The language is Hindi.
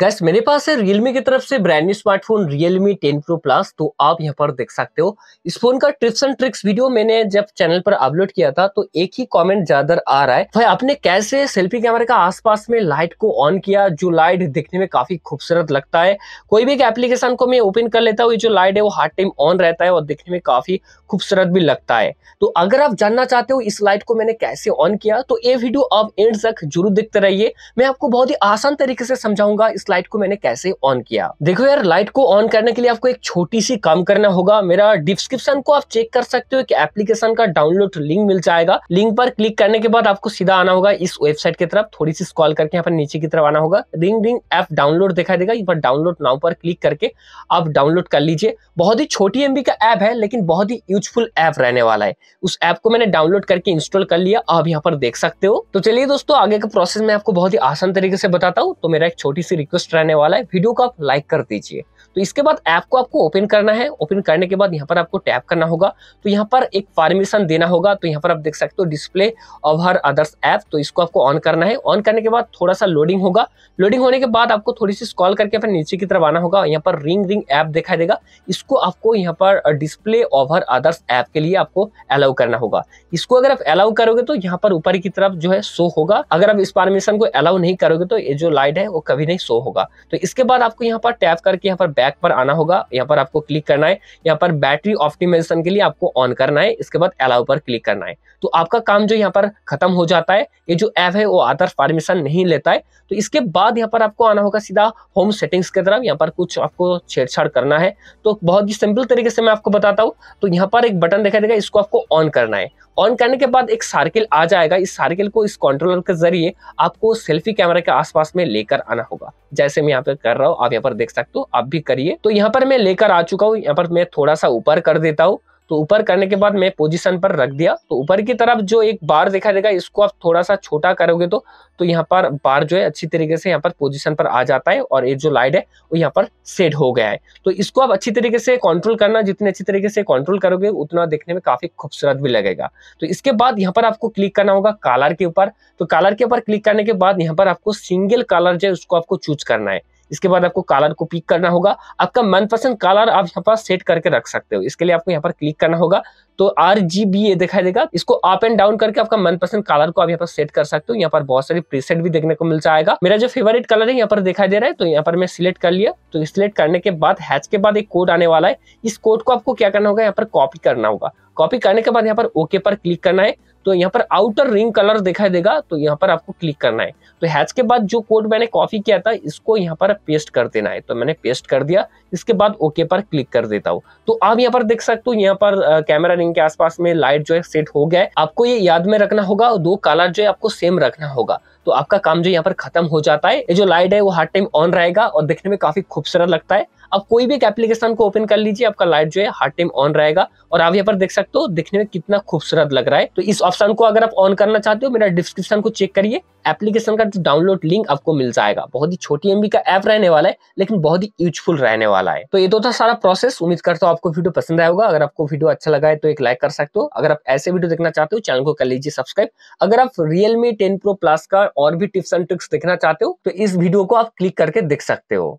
गैस मेरे पास है रियलमी की तरफ से brand new smartphone Realme 10 pro plus तो आप यहाँ पर देख सकते हो इस फोन का ट्रिप्स एंड ट्रिक्स वीडियो मैंने जब चैनल पर अपलोड किया था तो एक ही कमेंट ज्यादा आ रहा है भाई तो आपने कैसे सेल्फी कैमरे का आसपास में लाइट को ऑन किया जो लाइट दिखने में काफी खूबसूरत लगता है कोई भी एक एप्लीकेशन को मैं ओपन कर लेता हूँ जो लाइट है वो हार्ड टाइम ऑन रहता है और दिखने में काफी खूबसूरत भी लगता है तो अगर आप जानना चाहते हो इस लाइट को मैंने कैसे ऑन किया तो ये वीडियो आप एंड तक जरूर देखते रहिए मैं आपको बहुत ही आसान तरीके से समझाऊंगा इस लाइट को मैंने कैसे ऑन किया देखो यार लाइट को ऑन करने के लिए आपको एक छोटी सी काम करना होगा मेरा डिस्क्रिप्शन को आप चेक कर सकते हो कि एप्लीकेशन का डाउनलोड लिंक मिल जाएगा लिंक पर क्लिक करने के बाद आपको सीधा आना होगा इस वेबसाइट की तरफ थोड़ी सी स्कॉल करके यहाँ पर नीचे की तरफ आना होगा रिंग रिंग ऐप डाउनलोड दिखाई देगा यहाँ पर डाउनलोड नाउ पर क्लिक करके आप डाउनलोड कर लीजिए बहुत ही छोटी एमबी का ऐप है लेकिन बहुत ही यूजफुल ऐप रहने वाला है उस ऐप को मैंने डाउनलोड करके इंस्टॉल कर लिया आप यहाँ पर देख सकते हो तो चलिए दोस्तों आगे का प्रोसेस मैं आपको बहुत ही आसान तरीके से बताता हूँ तो मेरा एक छोटी सी रिक्वेस्ट इंटरेस्ट रहने वाला है वीडियो को आप लाइक कर दीजिए तो इसके बाद ऐप को आपको ओपन करना है ओपन करने के बाद यहाँ पर आपको टैप करना होगा तो यहाँ पर एक फार्मेशन देना होगा तो यहाँ पर आप देख सकते हो डिस्प्ले ओवर अदर्स ऐप तो इसको आपको ऑन करना है ऑन करने के बाद थोड़ा सा लोडिंग होगा लोडिंग होने के बाद आपको थोड़ी सी स्कॉल करके फिर नीचे की तरफ आना होगा यहाँ पर रिंग रिंग ऐप दिखाई देगा इसको आपको यहाँ पर डिस्प्ले ओवर अदर्स ऐप के लिए आपको अलाउ करना होगा इसको अगर आप अलाउ करोगे तो यहाँ पर ऊपर की तरफ जो है शो होगा अगर आप इस परमिशन को अलाउ नहीं करोगे तो ये जो लाइट है वो कभी नहीं शो शो होगा तो इसके बाद आपको यहाँ पर टैप करके यहाँ पर बैक पर आना होगा यहाँ पर आपको क्लिक करना है यहाँ पर बैटरी ऑप्टिमाइजेशन के लिए आपको ऑन करना है इसके बाद अलाउ पर क्लिक करना है तो आपका काम जो यहाँ पर खत्म हो जाता है ये जो ऐप है वो आधार परमिशन नहीं लेता है तो इसके बाद यहाँ पर आपको आना होगा सीधा होम सेटिंग्स की तरफ यहाँ पर कुछ आपको छेड़छाड़ करना है तो बहुत ही सिंपल तरीके से मैं आपको बताता हूँ तो यहाँ पर एक बटन देखा देगा इसको आपको ऑन करना है ऑन करने के बाद एक सार्किल आ जाएगा इस सार्किल को इस कंट्रोलर के जरिए आपको सेल्फी कैमरा के आसपास में लेकर आना होगा जैसे मैं यहाँ पे कर रहा हूँ आप यहाँ पर देख सकते हो आप भी करिए तो यहाँ पर मैं लेकर आ चुका हूँ यहाँ पर मैं थोड़ा सा ऊपर कर देता हूँ तो ऊपर करने के बाद मैं पोजीशन पर रख दिया तो ऊपर की तरफ जो एक बार देखा देगा इसको आप थोड़ा सा छोटा करोगे तो तो यहाँ पर बार जो है अच्छी तरीके से यहाँ पर पोजीशन पर आ जाता है और ये जो लाइट है वो यहाँ पर सेट हो गया है तो इसको आप अच्छी तरीके से कंट्रोल करना जितने अच्छी तरीके से कंट्रोल करोगे उतना देखने में काफी खूबसूरत भी लगेगा तो इसके बाद यहाँ पर आपको क्लिक करना होगा कालर के ऊपर तो कालर के ऊपर क्लिक करने के बाद यहाँ पर आपको सिंगल कलर जो है उसको आपको चूज करना है इसके बाद आपको कालर को पिक करना होगा आपका मनपसंद कालर आप यहाँ पर सेट करके रख सकते हो इसके लिए आपको यहाँ पर क्लिक करना होगा तो आर जी बी ये दिखाई देगा इसको अप एंड डाउन करके आपका मनपसंद कलर को आप यहाँ पर सेट कर सकते हो यहाँ पर बहुत सारी प्रीसेट भी देखने को मिल जाएगा मेरा जो फेवरेट कलर है यहाँ पर दिखाई दे रहा है तो यहाँ पर मैं सिलेक्ट कर लिया तो सिलेक्ट करने के बाद हैच के बाद एक कोड आने वाला है इस कोड को आपको क्या करना होगा यहाँ पर कॉपी करना होगा कॉपी करने के बाद यहाँ पर ओके पर क्लिक करना है तो यहाँ पर आउटर रिंग कलर दिखाई देगा तो यहाँ पर आपको क्लिक करना है तो हैच के बाद जो कोड मैंने कॉपी किया था इसको यहाँ पर पेस्ट कर देना है तो मैंने पेस्ट कर दिया इसके बाद ओके पर क्लिक कर देता हूँ तो आप यहाँ पर देख सकते हो यहाँ पर कैमरा रिंग के आसपास में लाइट जो है सेट हो गया है आपको ये याद में रखना होगा और दो कलर जो है आपको सेम रखना होगा तो आपका काम जो यहाँ पर खत्म हो जाता है ये जो लाइट है वो हर टाइम ऑन रहेगा और देखने में काफी खूबसूरत लगता है आप कोई भी एक एप्लीकेशन को ओपन कर लीजिए आपका लाइट जो है हर टाइम ऑन रहेगा और आप यहाँ पर देख सकते हो दिखने में कितना खूबसूरत लग रहा है तो इस ऑप्शन को अगर आप ऑन करना चाहते हो मेरा डिस्क्रिप्शन को चेक करिए एप्लीकेशन का जो डाउनलोड लिंक आपको मिल जाएगा बहुत ही छोटी एमबी का ऐप रहने वाला है लेकिन बहुत ही यूजफुल रहने वाला है तो ये तो था सारा प्रोसेस उम्मीद करता हूँ आपको वीडियो पसंद आया होगा अगर आपको वीडियो अच्छा लगा है तो एक लाइक कर सकते हो अगर आप ऐसे वीडियो देखना चाहते हो चैनल को कर लीजिए सब्सक्राइब अगर आप रियलमी टेन प्रो प्लस का और भी टिप्स एंड ट्रिक्स देखना चाहते हो तो इस वीडियो को आप क्लिक करके देख सकते हो